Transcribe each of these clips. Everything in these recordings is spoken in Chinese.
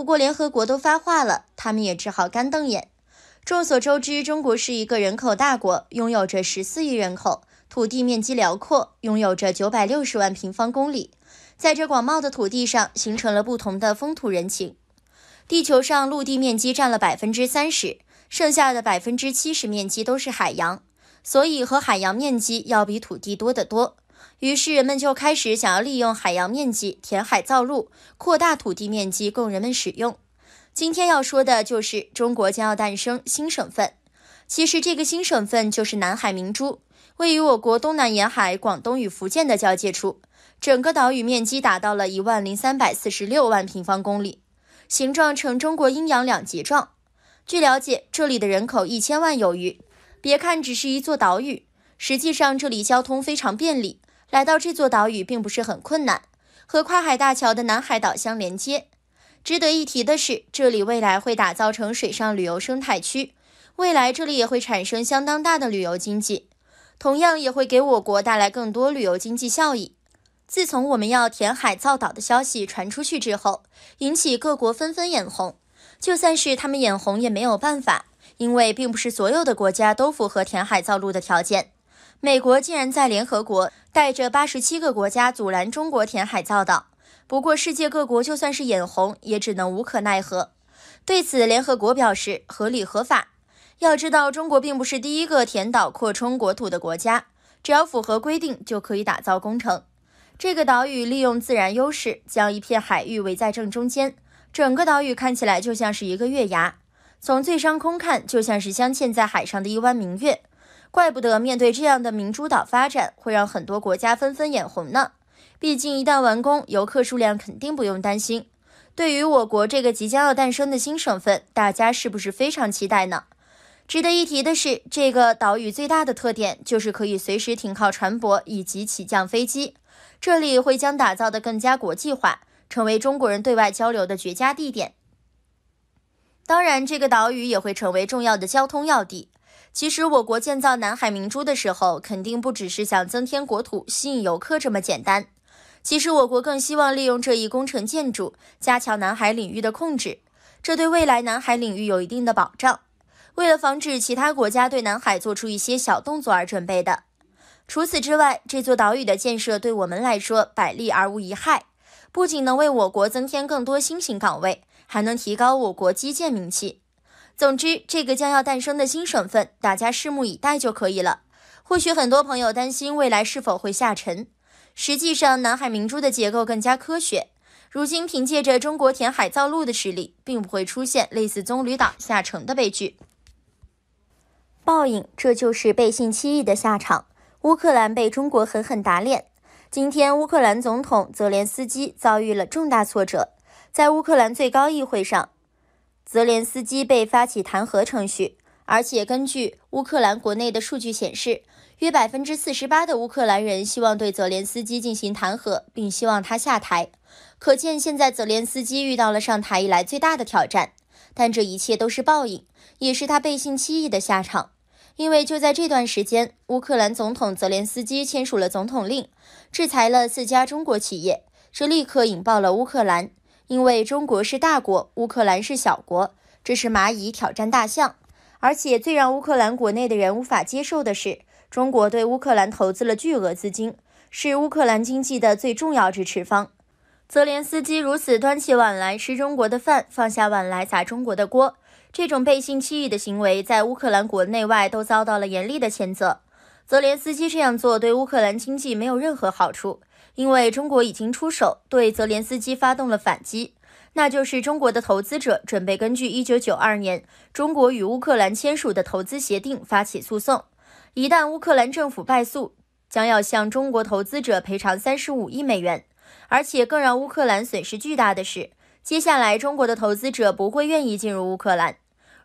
不过联合国都发话了，他们也只好干瞪眼。众所周知，中国是一个人口大国，拥有着十四亿人口，土地面积辽阔，拥有着九百六十万平方公里。在这广袤的土地上，形成了不同的风土人情。地球上陆地面积占了百分之三十，剩下的百分之七十面积都是海洋，所以和海洋面积要比土地多得多。于是人们就开始想要利用海洋面积填海造陆，扩大土地面积供人们使用。今天要说的就是中国将要诞生新省份。其实这个新省份就是南海明珠，位于我国东南沿海广东与福建的交界处。整个岛屿面积达到了一万零三百四十六万平方公里，形状呈中国阴阳两极状。据了解，这里的人口一千万有余。别看只是一座岛屿，实际上这里交通非常便利。来到这座岛屿并不是很困难，和跨海大桥的南海岛相连接。值得一提的是，这里未来会打造成水上旅游生态区，未来这里也会产生相当大的旅游经济，同样也会给我国带来更多旅游经济效益。自从我们要填海造岛的消息传出去之后，引起各国纷纷眼红，就算是他们眼红也没有办法，因为并不是所有的国家都符合填海造陆的条件。美国竟然在联合国带着八十七个国家阻拦中国填海造岛，不过世界各国就算是眼红，也只能无可奈何。对此，联合国表示合理合法。要知道，中国并不是第一个填岛扩充国土的国家，只要符合规定就可以打造工程。这个岛屿利用自然优势，将一片海域围在正中间，整个岛屿看起来就像是一个月牙，从最上空看，就像是镶嵌在海上的一弯明月。怪不得面对这样的明珠岛发展，会让很多国家纷纷眼红呢。毕竟一旦完工，游客数量肯定不用担心。对于我国这个即将要诞生的新省份，大家是不是非常期待呢？值得一提的是，这个岛屿最大的特点就是可以随时停靠船舶以及起降飞机。这里会将打造的更加国际化，成为中国人对外交流的绝佳地点。当然，这个岛屿也会成为重要的交通要地。其实，我国建造南海明珠的时候，肯定不只是想增添国土、吸引游客这么简单。其实，我国更希望利用这一工程建筑，加强南海领域的控制，这对未来南海领域有一定的保障。为了防止其他国家对南海做出一些小动作而准备的。除此之外，这座岛屿的建设对我们来说百利而无一害，不仅能为我国增添更多新型岗位，还能提高我国基建名气。总之，这个将要诞生的新省份，大家拭目以待就可以了。或许很多朋友担心未来是否会下沉，实际上，南海明珠的结构更加科学。如今凭借着中国填海造陆的实力，并不会出现类似棕榈岛下沉的悲剧。报应，这就是背信弃义的下场。乌克兰被中国狠狠打脸。今天，乌克兰总统泽连斯基遭遇了重大挫折，在乌克兰最高议会上。泽连斯基被发起弹劾程序，而且根据乌克兰国内的数据显示，约百分之四十八的乌克兰人希望对泽连斯基进行弹劾，并希望他下台。可见，现在泽连斯基遇到了上台以来最大的挑战。但这一切都是报应，也是他背信弃义的下场。因为就在这段时间，乌克兰总统泽连斯基签署了总统令，制裁了四家中国企业，这立刻引爆了乌克兰。因为中国是大国，乌克兰是小国，这是蚂蚁挑战大象。而且最让乌克兰国内的人无法接受的是，中国对乌克兰投资了巨额资金，是乌克兰经济的最重要支持方。泽连斯基如此端起碗来吃中国的饭，放下碗来砸中国的锅，这种背信弃义的行为在乌克兰国内外都遭到了严厉的谴责。泽连斯基这样做对乌克兰经济没有任何好处。因为中国已经出手对泽连斯基发动了反击，那就是中国的投资者准备根据1992年中国与乌克兰签署的投资协定发起诉讼。一旦乌克兰政府败诉，将要向中国投资者赔偿35亿美元。而且更让乌克兰损失巨大的是，接下来中国的投资者不会愿意进入乌克兰。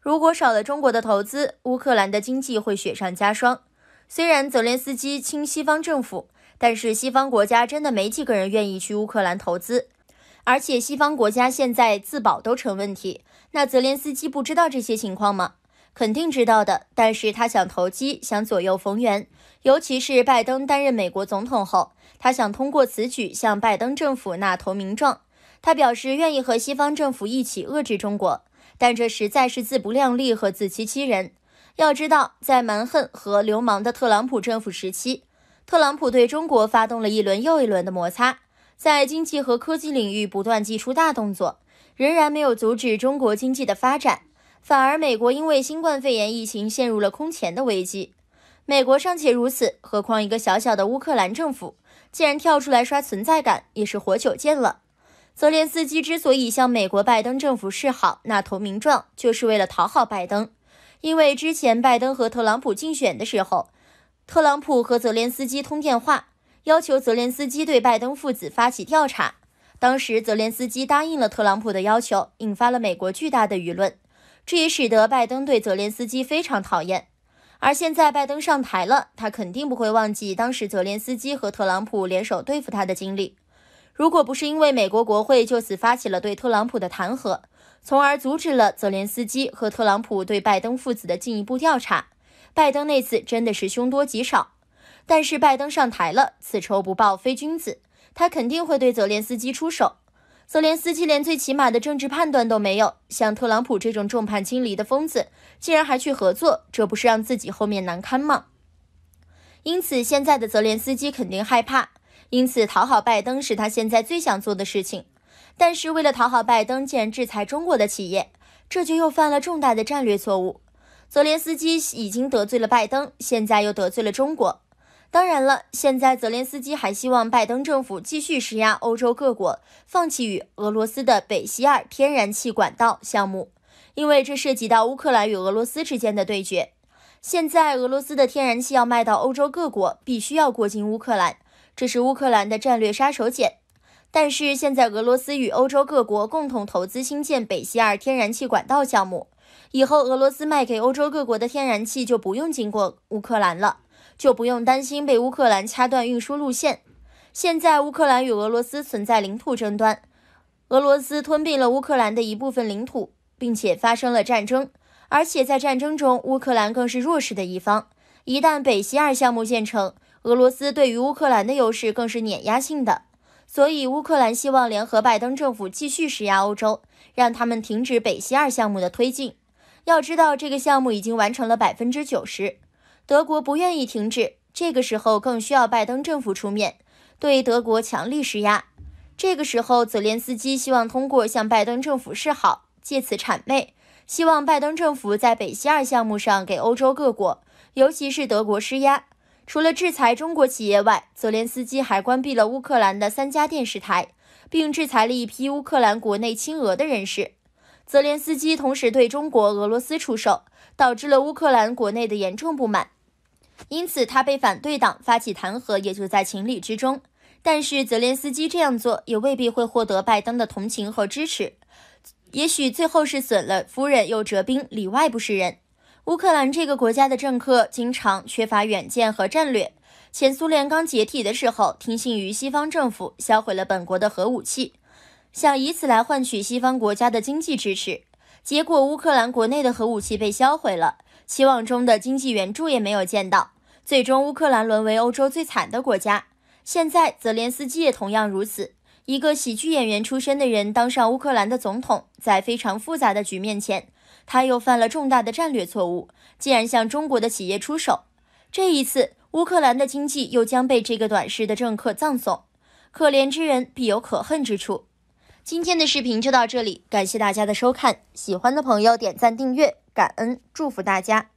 如果少了中国的投资，乌克兰的经济会雪上加霜。虽然泽连斯基亲西方政府。但是西方国家真的没几个人愿意去乌克兰投资，而且西方国家现在自保都成问题。那泽连斯基不知道这些情况吗？肯定知道的，但是他想投机，想左右逢源。尤其是拜登担任美国总统后，他想通过此举向拜登政府纳投名状。他表示愿意和西方政府一起遏制中国，但这实在是自不量力和自欺欺人。要知道，在蛮横和流氓的特朗普政府时期。特朗普对中国发动了一轮又一轮的摩擦，在经济和科技领域不断祭出大动作，仍然没有阻止中国经济的发展。反而，美国因为新冠肺炎疫情陷入了空前的危机。美国尚且如此，何况一个小小的乌克兰政府？既然跳出来刷存在感，也是活久见了。泽连斯基之所以向美国拜登政府示好，那投名状就是为了讨好拜登，因为之前拜登和特朗普竞选的时候。特朗普和泽连斯基通电话，要求泽连斯基对拜登父子发起调查。当时泽连斯基答应了特朗普的要求，引发了美国巨大的舆论。这也使得拜登对泽连斯基非常讨厌。而现在拜登上台了，他肯定不会忘记当时泽连斯基和特朗普联手对付他的经历。如果不是因为美国国会就此发起了对特朗普的弹劾，从而阻止了泽连斯基和特朗普对拜登父子的进一步调查。拜登那次真的是凶多吉少，但是拜登上台了，此仇不报非君子，他肯定会对泽连斯基出手。泽连斯基连最起码的政治判断都没有，像特朗普这种众叛亲离的疯子，竟然还去合作，这不是让自己后面难堪吗？因此，现在的泽连斯基肯定害怕，因此讨好拜登是他现在最想做的事情。但是为了讨好拜登，竟然制裁中国的企业，这就又犯了重大的战略错误。泽连斯基已经得罪了拜登，现在又得罪了中国。当然了，现在泽连斯基还希望拜登政府继续施压欧洲各国，放弃与俄罗斯的北溪二天然气管道项目，因为这涉及到乌克兰与俄罗斯之间的对决。现在俄罗斯的天然气要卖到欧洲各国，必须要过境乌克兰，这是乌克兰的战略杀手锏。但是现在俄罗斯与欧洲各国共同投资兴建北溪二天然气管道项目。以后俄罗斯卖给欧洲各国的天然气就不用经过乌克兰了，就不用担心被乌克兰掐断运输路线。现在乌克兰与俄罗斯存在领土争端，俄罗斯吞并了乌克兰的一部分领土，并且发生了战争，而且在战争中乌克兰更是弱势的一方。一旦北溪二项目建成，俄罗斯对于乌克兰的优势更是碾压性的，所以乌克兰希望联合拜登政府继续施压欧洲，让他们停止北溪二项目的推进。要知道，这个项目已经完成了百分之九十，德国不愿意停止，这个时候更需要拜登政府出面，对德国强力施压。这个时候，泽连斯基希望通过向拜登政府示好，借此谄媚，希望拜登政府在北溪二项目上给欧洲各国，尤其是德国施压。除了制裁中国企业外，泽连斯基还关闭了乌克兰的三家电视台，并制裁了一批乌克兰国内亲俄的人士。泽连斯基同时对中国、俄罗斯出手，导致了乌克兰国内的严重不满，因此他被反对党发起弹劾也就在情理之中。但是泽连斯基这样做也未必会获得拜登的同情和支持，也许最后是损了夫人又折兵，里外不是人。乌克兰这个国家的政客经常缺乏远见和战略。前苏联刚解体的时候，听信于西方政府，销毁了本国的核武器。想以此来换取西方国家的经济支持，结果乌克兰国内的核武器被销毁了，期望中的经济援助也没有见到，最终乌克兰沦为欧洲最惨的国家。现在泽连斯基也同样如此，一个喜剧演员出身的人当上乌克兰的总统，在非常复杂的局面前，他又犯了重大的战略错误，竟然向中国的企业出手。这一次，乌克兰的经济又将被这个短视的政客葬送。可怜之人必有可恨之处。今天的视频就到这里，感谢大家的收看，喜欢的朋友点赞订阅，感恩祝福大家。